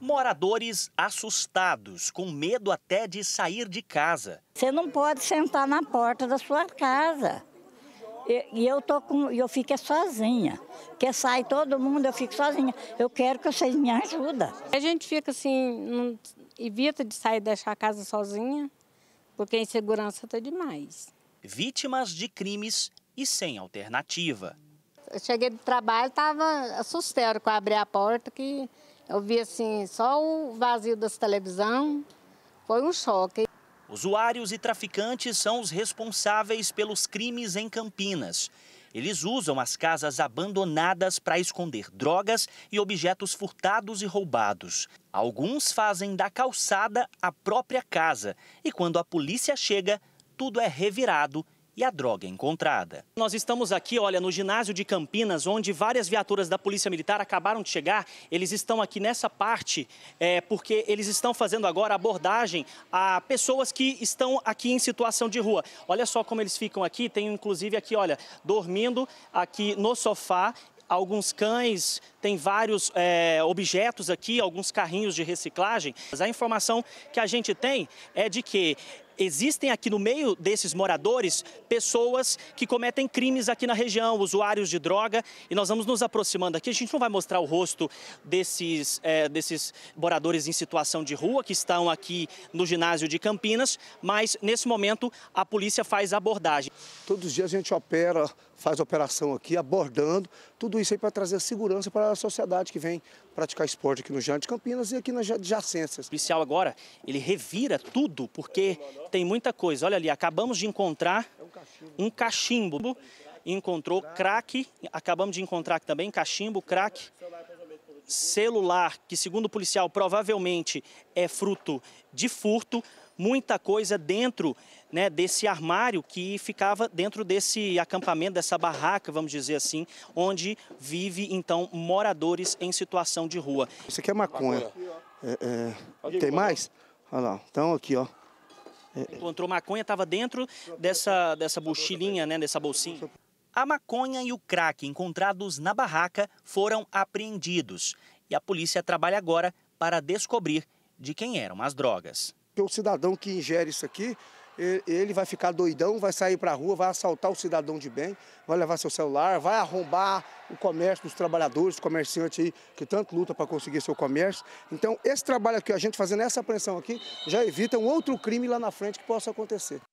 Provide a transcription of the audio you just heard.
Moradores assustados, com medo até de sair de casa. Você não pode sentar na porta da sua casa. E eu, tô com, eu fico é sozinha. Porque sai todo mundo, eu fico sozinha. Eu quero que vocês me ajudem. A gente fica assim, não, evita de sair deixar a casa sozinha, porque a insegurança está demais. Vítimas de crimes e sem alternativa. Eu cheguei do trabalho, estava assustado com abrir a porta que eu vi assim, só o vazio das televisão, foi um choque. Usuários e traficantes são os responsáveis pelos crimes em Campinas. Eles usam as casas abandonadas para esconder drogas e objetos furtados e roubados. Alguns fazem da calçada a própria casa e quando a polícia chega, tudo é revirado e a droga encontrada. Nós estamos aqui, olha, no ginásio de Campinas, onde várias viaturas da Polícia Militar acabaram de chegar. Eles estão aqui nessa parte é, porque eles estão fazendo agora abordagem a pessoas que estão aqui em situação de rua. Olha só como eles ficam aqui. Tem inclusive aqui, olha, dormindo aqui no sofá alguns cães tem vários é, objetos aqui, alguns carrinhos de reciclagem. Mas a informação que a gente tem é de que existem aqui no meio desses moradores pessoas que cometem crimes aqui na região, usuários de droga, e nós vamos nos aproximando aqui. A gente não vai mostrar o rosto desses, é, desses moradores em situação de rua que estão aqui no ginásio de Campinas, mas nesse momento a polícia faz abordagem. Todos os dias a gente opera, faz operação aqui, abordando, tudo isso aí para trazer segurança para sociedade que vem praticar esporte aqui no Jante Campinas e aqui nas adjacências. O policial agora, ele revira tudo porque tem muita coisa. Olha ali, acabamos de encontrar um cachimbo. Encontrou crack, acabamos de encontrar também cachimbo, crack, celular, que segundo o policial provavelmente é fruto de furto, muita coisa dentro né, desse armário que ficava dentro desse acampamento, dessa barraca, vamos dizer assim, onde vive então moradores em situação de rua. Isso aqui é maconha. É, é... Tem mais? Olha lá, então aqui ó. É, é. Encontrou maconha, estava dentro dessa, dessa mochilinha, né, dessa bolsinha. A maconha e o crack encontrados na barraca foram apreendidos e a polícia trabalha agora para descobrir de quem eram as drogas. O cidadão que ingere isso aqui, ele vai ficar doidão, vai sair para a rua, vai assaltar o cidadão de bem, vai levar seu celular, vai arrombar o comércio dos trabalhadores, os comerciantes aí que tanto luta para conseguir seu comércio. Então, esse trabalho que a gente fazendo essa apreensão aqui já evita um outro crime lá na frente que possa acontecer.